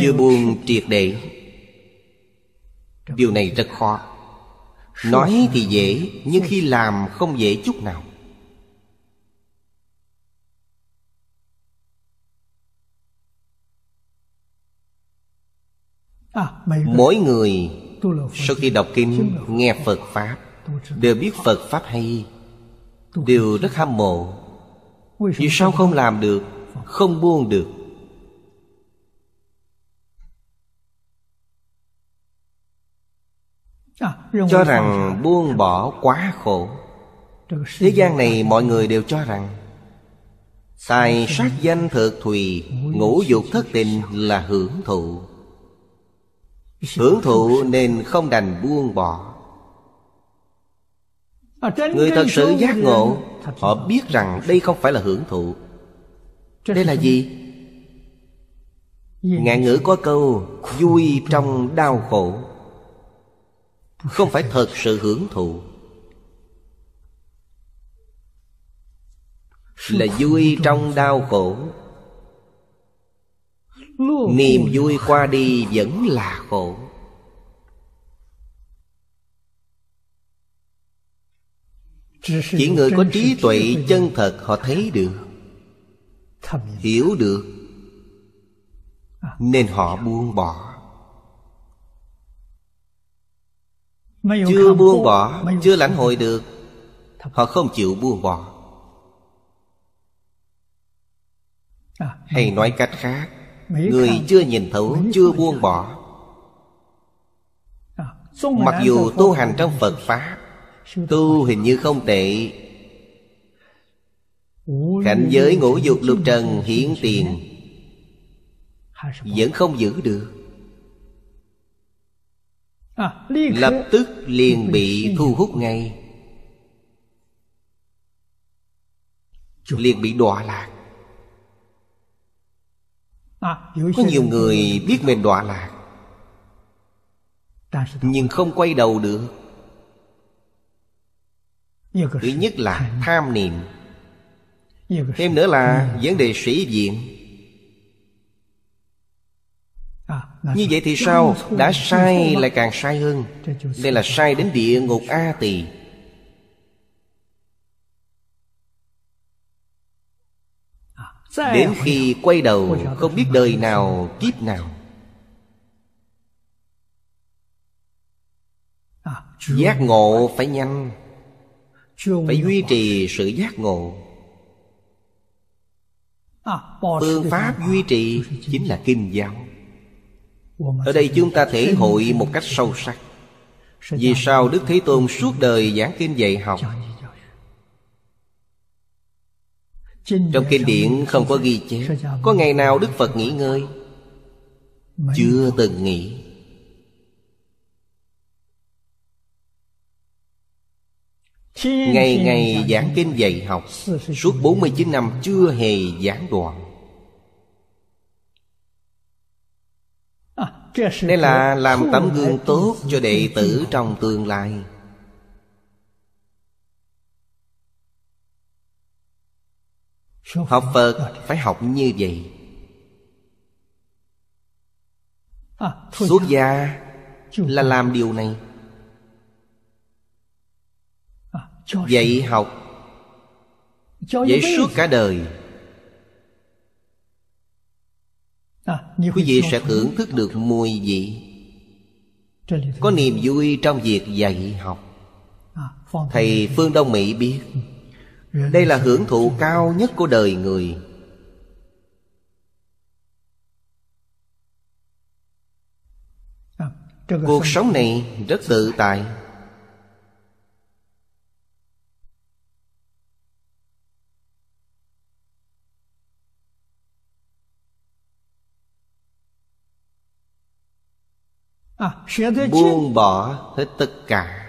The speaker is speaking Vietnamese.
chưa buông triệt để điều này rất khó nói thì dễ nhưng khi làm không dễ chút nào à, mỗi người sau khi đọc kinh nghe phật pháp đều biết phật pháp hay đều rất hâm mộ vì sao không làm được không buông được cho rằng buông bỏ quá khổ thế gian này mọi người đều cho rằng xài sát danh thực thùy ngũ dục thất tình là hưởng thụ hưởng thụ nên không đành buông bỏ người thật sự giác ngộ họ biết rằng đây không phải là hưởng thụ đây là gì ngạn ngữ có câu vui trong đau khổ không phải thật sự hưởng thụ là vui trong đau khổ niềm vui qua đi vẫn là khổ chỉ người có trí tuệ chân thật họ thấy được hiểu được à. nên họ buông bỏ chưa buông bỏ chưa lãnh hội được họ không chịu buông bỏ à, hay nói cách khác người chưa nhìn thấu chưa buông bỏ à, mặc dù tu hành trong phật pháp tu hình như không tệ cảnh giới ngũ dục lục trần hiển tiền vẫn không giữ được À, lập tức liền bị thu hút ngay liền bị đọa lạc à, có nhiều người biết mình đọa lạc nhưng không quay đầu được thứ nhất là tham niệm thêm nữa là vấn đề sĩ diện Như vậy thì sao Đã sai lại càng sai hơn Đây là sai đến địa ngục A tỳ Đến khi quay đầu Không biết đời nào kiếp nào à, Giác ngộ phải nhanh Phải duy trì sự giác ngộ à, Phương pháp duy trì Chính là kinh giáo ở đây chúng ta thể hội một cách sâu sắc vì sao đức thế tôn suốt đời giảng kinh dạy học trong kinh điển không có ghi chép có ngày nào đức phật nghỉ ngơi chưa từng nghỉ Ngày ngày giảng kinh dạy học Suốt 49 năm chưa hề gián đoạn đây là làm tấm gương tốt cho đệ tử trong tương lai học phật phải học như vậy xuất gia là làm điều này dạy học dạy suốt cả đời quý vị sẽ thưởng thức được mùi vị có niềm vui trong việc dạy học à, thầy phương đông mỹ biết ừ. đây là hưởng thụ cao nhất của đời người à, cuộc sống này rất tự tại À, buông bỏ hết tất cả